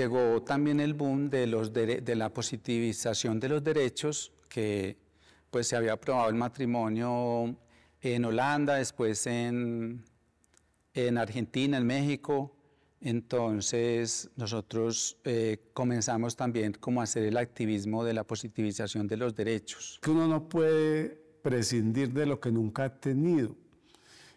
llegó también el boom de, la positivización de los derechos, que pues se había aprobado el matrimonio en Holanda, después en, Argentina, en México. Entonces nosotros eh, comenzamos también como a hacer el activismo de la positivización de los derechos. Que uno no puede prescindir de lo que nunca ha tenido.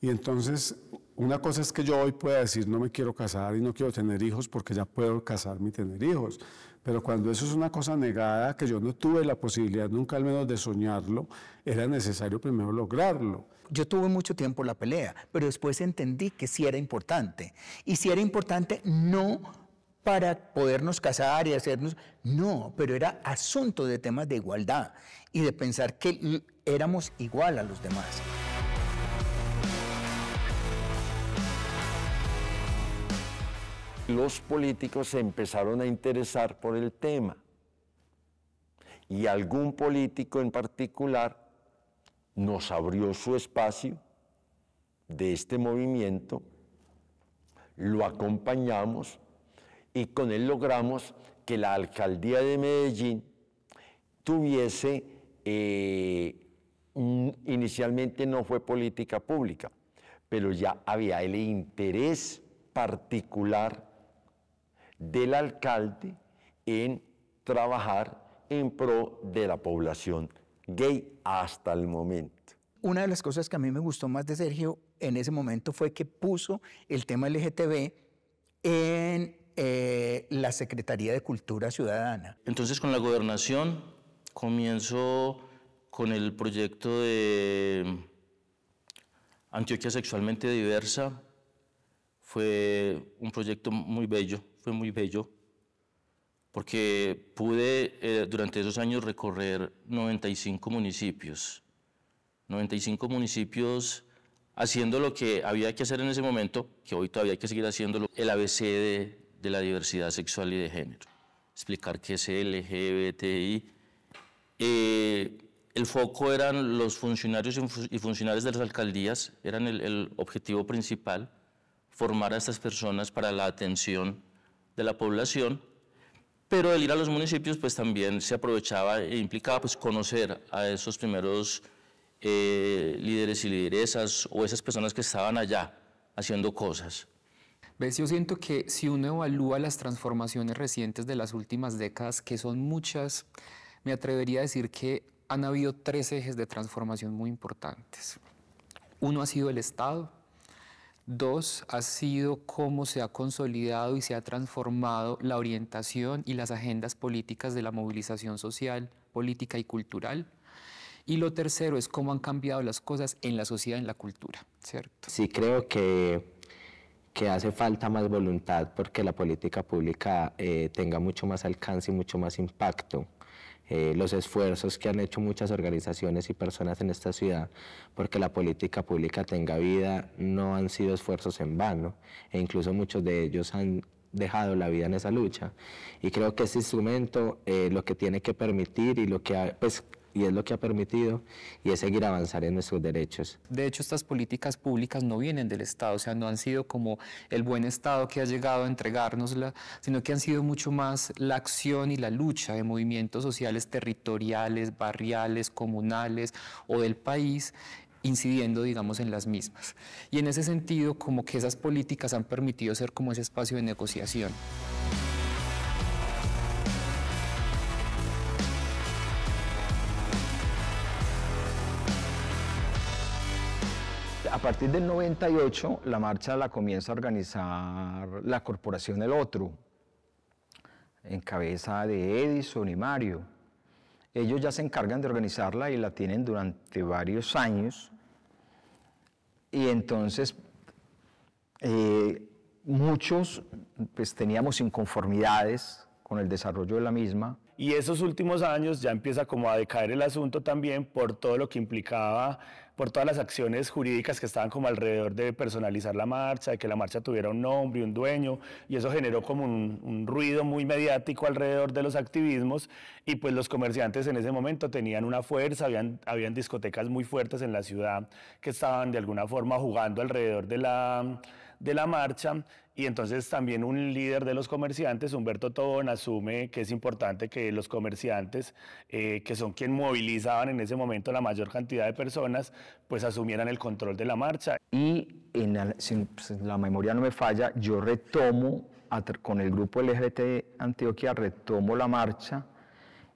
Y entonces una cosa es que yo hoy pueda decir no me quiero casar y no quiero tener hijos porque ya puedo casarme y tener hijos. Pero cuando eso es una cosa negada, que yo no tuve la posibilidad nunca al menos de soñarlo, era necesario primero lograrlo. Yo tuve mucho tiempo la pelea, pero después entendí que sí era importante. Y si era importante, no para podernos casar y hacernos, no, pero era asunto de temas de igualdad y de pensar que éramos igual a los demás. los políticos se empezaron a interesar por el tema. Y algún político en particular nos abrió su espacio de este movimiento, lo acompañamos y con él logramos que la alcaldía de Medellín tuviese, eh, inicialmente no fue política pública, pero ya había el interés particular del alcalde en trabajar en pro de la población gay hasta el momento. Una de las cosas que a mí me gustó más de Sergio en ese momento fue que puso el tema LGTB en eh, la Secretaría de Cultura Ciudadana. Entonces con la gobernación comienzo con el proyecto de Antioquia Sexualmente Diversa. Fue un proyecto muy bello, fue muy bello porque pude eh, durante esos años recorrer 95 municipios, 95 municipios haciendo lo que había que hacer en ese momento, que hoy todavía hay que seguir haciéndolo, el ABC de, la diversidad sexual y de género, explicar qué es LGBTI. Eh, el foco eran los funcionarios y funcionarios de las alcaldías, eran el, el objetivo principal, formar a estas personas para la atención de la población, pero el ir a los municipios pues también se aprovechaba e implicaba pues conocer a esos primeros eh, líderes y lideresas o esas personas que estaban allá haciendo cosas. ¿Ves? Yo siento que si uno evalúa las transformaciones recientes de las últimas décadas, que son muchas, me atrevería a decir que han habido tres ejes de transformación muy importantes. Uno ha sido el Estado, Dos, ha sido cómo se ha consolidado y se ha transformado la orientación y las agendas políticas de la movilización social, política y cultural. Y lo tercero es cómo han cambiado las cosas en la sociedad, en la cultura, ¿cierto? Sí, creo que, que hace falta más voluntad porque la política pública eh, tenga mucho más alcance y mucho más impacto. Eh, los esfuerzos que han hecho muchas organizaciones y personas en esta ciudad porque la política pública tenga vida no han sido esfuerzos en vano e incluso muchos de ellos han dejado la vida en esa lucha y creo que ese instrumento eh, lo que tiene que permitir y lo que ha, pues, y es lo que ha permitido y es seguir avanzando en nuestros derechos. De hecho, estas políticas públicas no vienen del Estado, o sea, no han sido como el buen Estado que ha llegado a entregárnosla, sino que han sido mucho más la acción y la lucha de movimientos sociales territoriales, barriales, comunales o del país incidiendo, digamos, en las mismas. Y en ese sentido, como que esas políticas han permitido ser como ese espacio de negociación. partir del 98 la marcha la comienza a organizar la corporación El Otro, en cabeza de Edison y Mario. Ellos ya se encargan de organizarla y la tienen durante varios años. Y entonces eh, muchos pues, teníamos inconformidades con el desarrollo de la misma y esos últimos años ya empieza como a decaer el asunto también por todo lo que implicaba, por todas las acciones jurídicas que estaban como alrededor de personalizar la marcha, de que la marcha tuviera un nombre, un dueño, y eso generó como un, ruido muy mediático alrededor de los activismos, y pues los comerciantes en ese momento tenían una fuerza, habían, habían discotecas muy fuertes en la ciudad que estaban de alguna forma jugando alrededor de la de la marcha y entonces también un líder de los comerciantes, Humberto Tobón, asume que es importante que los comerciantes, eh, que son quienes movilizaban en ese momento la mayor cantidad de personas, pues asumieran el control de la marcha. Y en la, si la memoria no me falla, yo retomo con el grupo LGBT Antioquia, retomo la marcha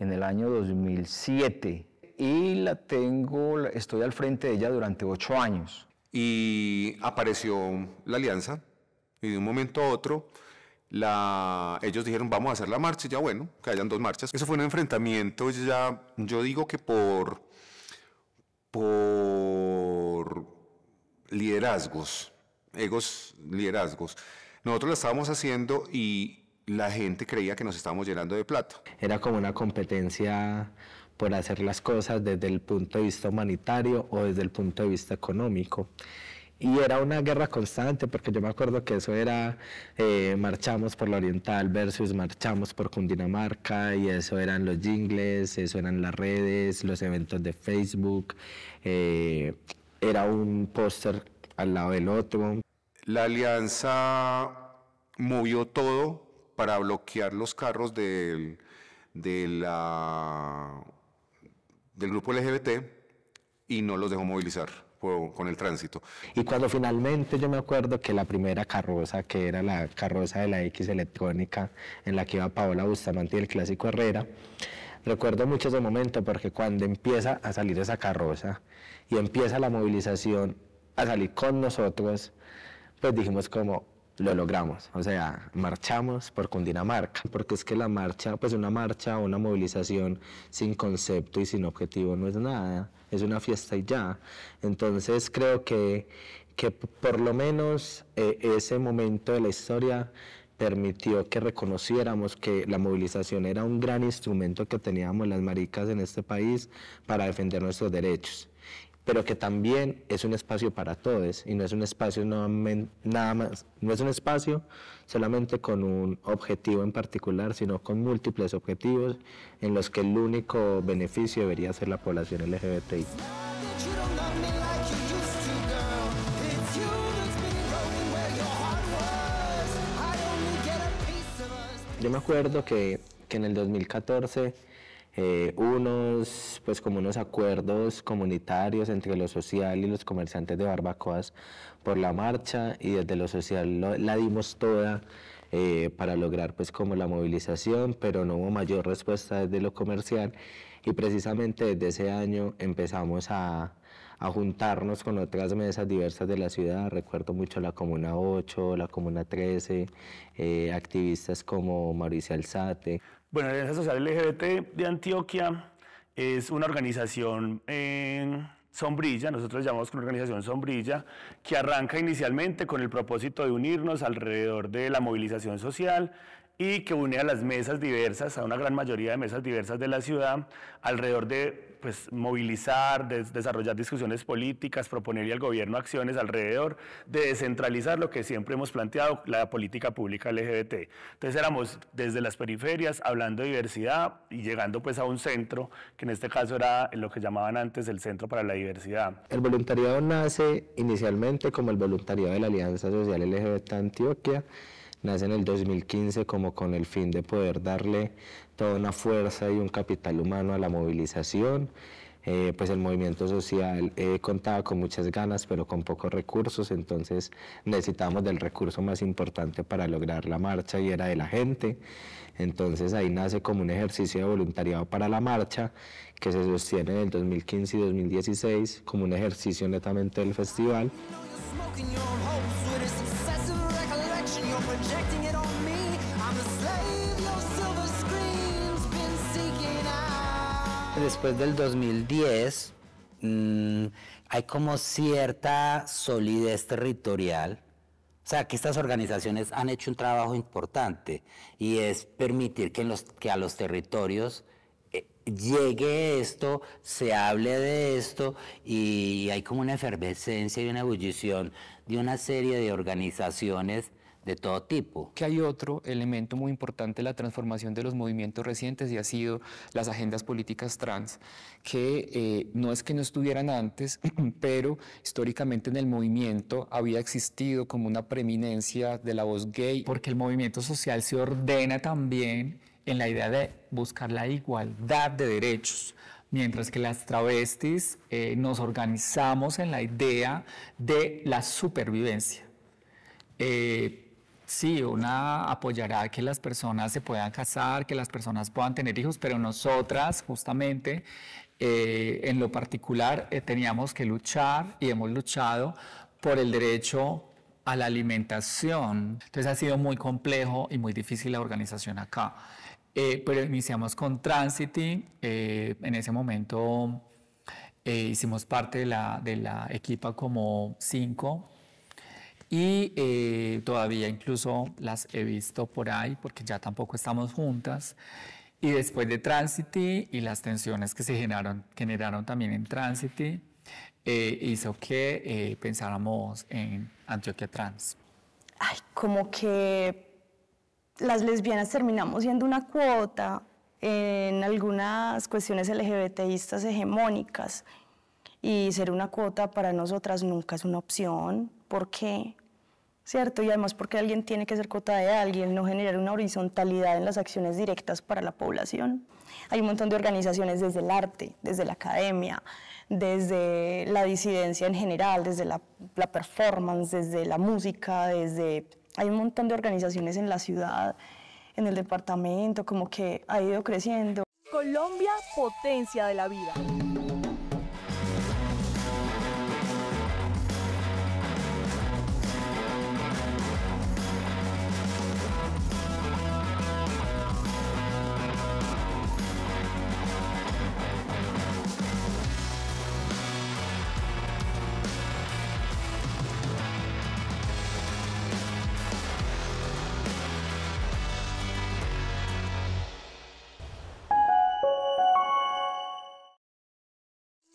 en el año 2007 y la tengo, estoy al frente de ella durante ocho años y apareció la alianza y de un momento a otro ellos dijeron vamos a hacer la marcha, y ya bueno, que hayan dos marchas. Eso fue un enfrentamiento ya, yo digo que por, por liderazgos, egos, liderazgos. Nosotros lo estábamos haciendo y la gente creía que nos estábamos llenando de plata. Era como una competencia por hacer las cosas desde el punto de vista humanitario o desde el punto de vista económico. Y era una guerra constante, porque yo me acuerdo que eso era eh, marchamos por la Oriental versus marchamos por Cundinamarca, y eso eran los jingles, eso eran las redes, los eventos de Facebook, eh, era un póster al lado del otro. La alianza movió todo para bloquear los carros de la del grupo LGBT y no los dejó movilizar con el tránsito. Y cuando finalmente yo me acuerdo que la primera carroza, que era la carroza de la X electrónica en la que iba Paola Bustamante y el clásico Herrera, recuerdo mucho ese momento porque cuando empieza a salir esa carroza y empieza la movilización a salir con nosotros, pues dijimos como, lo logramos, o sea, marchamos por Cundinamarca, porque es que la marcha, pues una marcha una movilización sin concepto y sin objetivo no es nada, es una fiesta y ya. Entonces creo que, por lo menos eh, ese momento de la historia permitió que reconociéramos que la movilización era un gran instrumento que teníamos las maricas en este país para defender nuestros derechos pero que también es un espacio para todos y no es un espacio nada más, no es un espacio solamente con un objetivo en particular, sino con múltiples objetivos en los que el único beneficio debería ser la población LGBTI. Yo me acuerdo que, que en el 2014 eh, unos, pues como unos acuerdos comunitarios entre lo social y los comerciantes de barbacoas por la marcha y desde lo social la dimos toda eh, para lograr pues como la movilización, pero no hubo mayor respuesta desde lo comercial y precisamente desde ese año empezamos a, a juntarnos con otras mesas diversas de la ciudad. Recuerdo mucho la Comuna 8, la Comuna 13, eh, activistas como Mauricio Alzate. Bueno, la Alianza Social LGBT de Antioquia es una organización eh, sombrilla, nosotros llamamos con organización sombrilla, que arranca inicialmente con el propósito de unirnos alrededor de la movilización social y que une a las mesas diversas, a una gran mayoría de mesas diversas de la ciudad, alrededor de pues, movilizar, desarrollar discusiones políticas, proponerle al gobierno acciones alrededor de descentralizar lo que siempre hemos planteado, la política pública LGBT. Entonces éramos desde las periferias hablando de diversidad y llegando pues a un centro, que en este caso era lo que llamaban antes el Centro para la Diversidad. El voluntariado nace inicialmente como el voluntariado de la Alianza Social LGBT Antioquia, nace en el 2015 como con el fin de poder darle toda una fuerza y un capital humano a la movilización. Eh, pues el movimiento social eh, contaba con muchas ganas, pero con pocos recursos, entonces necesitábamos del recurso más importante para lograr la marcha y era de la gente. Entonces ahí nace como un ejercicio de voluntariado para la marcha que se sostiene en el 2015 y 2016 como un ejercicio netamente del festival. después del 2010 mm, hay como cierta solidez territorial. O sea, que estas organizaciones han hecho un trabajo importante y es permitir que, a los territorios eh, llegue esto, se hable de esto y hay como una efervescencia y una ebullición de una serie de organizaciones de todo tipo. Que hay otro elemento muy importante la transformación de los movimientos recientes y ha sido las agendas políticas trans, que eh, no es que no estuvieran antes, pero históricamente en el movimiento había existido como una preeminencia de la voz gay. Porque el movimiento social se ordena también en la idea de buscar la igualdad de derechos mientras que las travestis eh, nos organizamos en la idea de la supervivencia. Eh, Sí, una apoyará que las personas se puedan casar, que las personas puedan tener hijos, pero nosotras justamente eh, en lo particular eh, teníamos que luchar y hemos luchado por el derecho a la alimentación. Entonces ha sido muy complejo y muy difícil la organización acá. Eh, pero iniciamos con Transity, en ese momento hicimos parte de la, de la equipa como cinco y eh, todavía incluso las he visto por ahí porque ya tampoco estamos juntas. Y después de Transity y las tensiones que se generaron, generaron también en Transity, eh, hizo que eh, pensáramos en Antioquia Trans. Ay, como que las lesbianas terminamos siendo una cuota en algunas cuestiones LGBTistas hegemónicas y ser una cuota para nosotras nunca es una opción. ¿Por qué? ¿cierto? Y además porque alguien tiene que ser cota de alguien, no generar una horizontalidad en las acciones directas para la población. Hay un montón de organizaciones desde el arte, desde la academia, desde la disidencia en general, desde la, la performance, desde la música, desde... Hay un montón de organizaciones en la ciudad, en el departamento, como que ha ido creciendo. Colombia, potencia de la vida.